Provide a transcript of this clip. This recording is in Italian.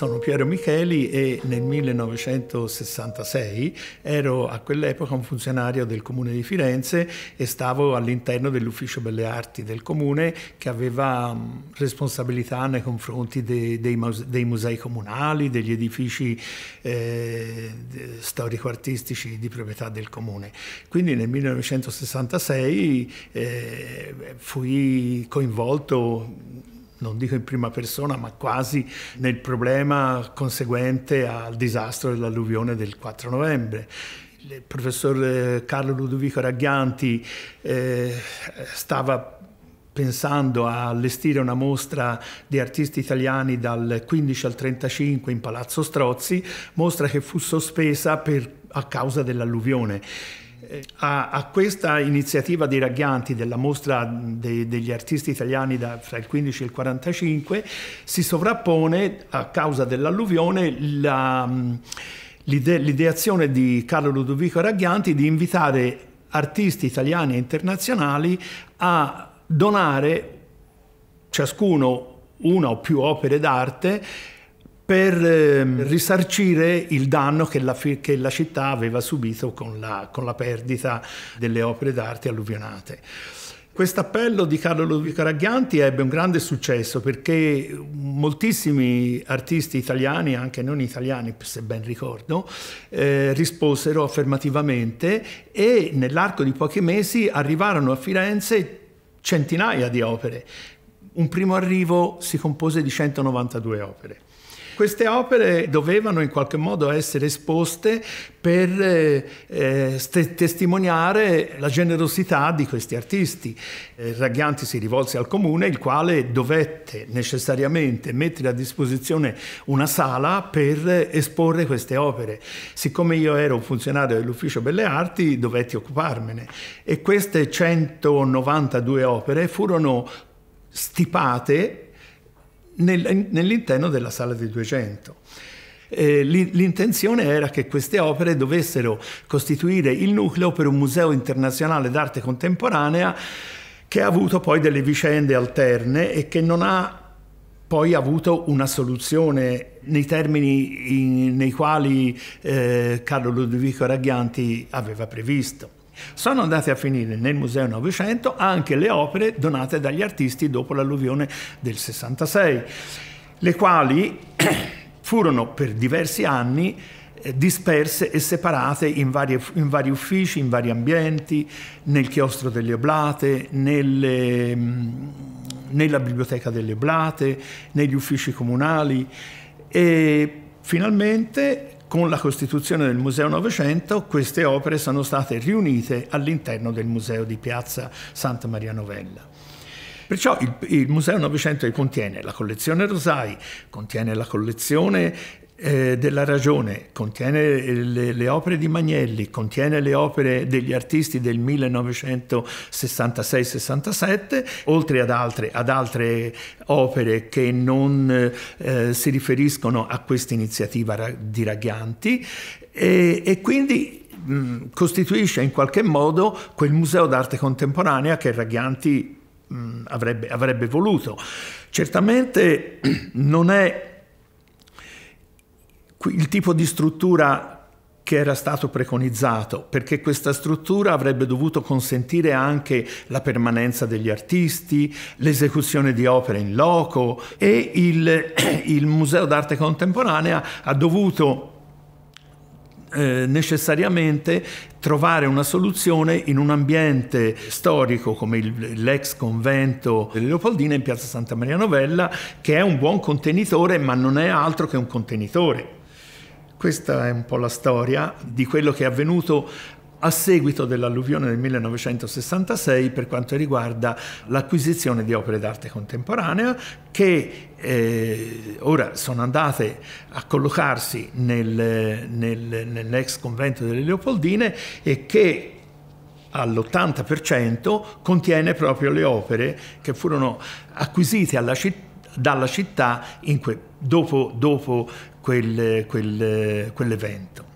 Sono Piero Micheli e nel 1966 ero a quell'epoca un funzionario del Comune di Firenze e stavo all'interno dell'Ufficio Belle Arti del Comune che aveva mm, responsabilità nei confronti dei, dei, muse dei musei comunali, degli edifici eh, storico-artistici di proprietà del Comune. Quindi nel 1966 eh, fui coinvolto non dico in prima persona, ma quasi nel problema conseguente al disastro dell'alluvione del 4 novembre. Il professor eh, Carlo Ludovico Ragghianti eh, stava pensando a allestire una mostra di artisti italiani dal 15 al 35 in Palazzo Strozzi, mostra che fu sospesa per, a causa dell'alluvione. Eh, a, a, questa iniziativa dei Ragghianti della mostra de, degli artisti italiani da, fra il 15 e il 45 si sovrappone a causa dell'alluvione mm, l'ideazione di Carlo Ludovico Ragghianti di invitare artisti italiani e internazionali a donare ciascuno una o più opere d'arte Ehm, per risarcire il danno che la, che la, città aveva subito con la, con la perdita delle opere d'arte alluvionate. Questo appello di Carlo Ludovico Ragghianti ebbe un grande successo perché moltissimi artisti italiani, anche non italiani se ben ricordo, eh, risposero affermativamente e nell'arco di pochi mesi arrivarono a Firenze centinaia di opere. Un primo arrivo si compose di 192 opere. Queste opere dovevano in qualche modo essere esposte per eh, eh testimoniare la generosità di questi artisti. Eh, Raghianti si rivolse al comune, il quale dovette necessariamente mettere a disposizione una sala per esporre queste opere. Siccome io ero un funzionario dell'Ufficio Belle Arti, dovetti occuparmene e queste 192 opere furono stipate nel, nell'interno della sala dei 200. Eh, l'intenzione era che queste opere dovessero costituire il nucleo per un museo internazionale d'arte contemporanea che ha avuto poi delle vicende alterne e che non ha poi avuto una soluzione nei termini in, nei quali eh, Carlo Ludovico Raghianti aveva previsto. Sono andate a finire nel Museo Novecento anche le opere donate dagli artisti dopo l'alluvione del 66, le quali furono per diversi anni eh, disperse e separate in, varie, in, vari uffici, in vari ambienti, nel chiostro delle Oblate, nelle, mm, nella biblioteca delle Oblate, negli uffici comunali e finalmente con la costituzione del Museo Novecento queste opere sono state riunite all'interno del Museo di Piazza Santa Maria Novella. Perciò il, il Museo Novecento contiene la collezione Rosai, contiene la collezione eh, della ragione, contiene eh, le, le, opere di Magnelli, contiene le opere degli artisti del 1966-67, oltre ad altre, ad altre, opere che non eh, si riferiscono a questa iniziativa di Raghianti e, e quindi mh, mm, costituisce in qualche modo quel museo d'arte contemporanea che Raghianti mh, mm, avrebbe, avrebbe voluto. Certamente non è il tipo di struttura che era stato preconizzato, perché questa struttura avrebbe dovuto consentire anche la permanenza degli artisti, l'esecuzione di opere in loco e il, il Museo d'arte contemporanea ha dovuto eh, necessariamente trovare una soluzione in un ambiente storico come l'ex convento delle Leopoldine in piazza Santa Maria Novella, che è un buon contenitore ma non è altro che un contenitore. Questa è un po' la storia di quello che è avvenuto a seguito dell'alluvione del 1966 per quanto riguarda l'acquisizione di opere d'arte contemporanea che eh, ora sono andate a collocarsi nel, nel, nell'ex convento delle Leopoldine e che all'80% contiene proprio le opere che furono acquisite alla città dalla città que, dopo, dopo quel, quel, quell'evento.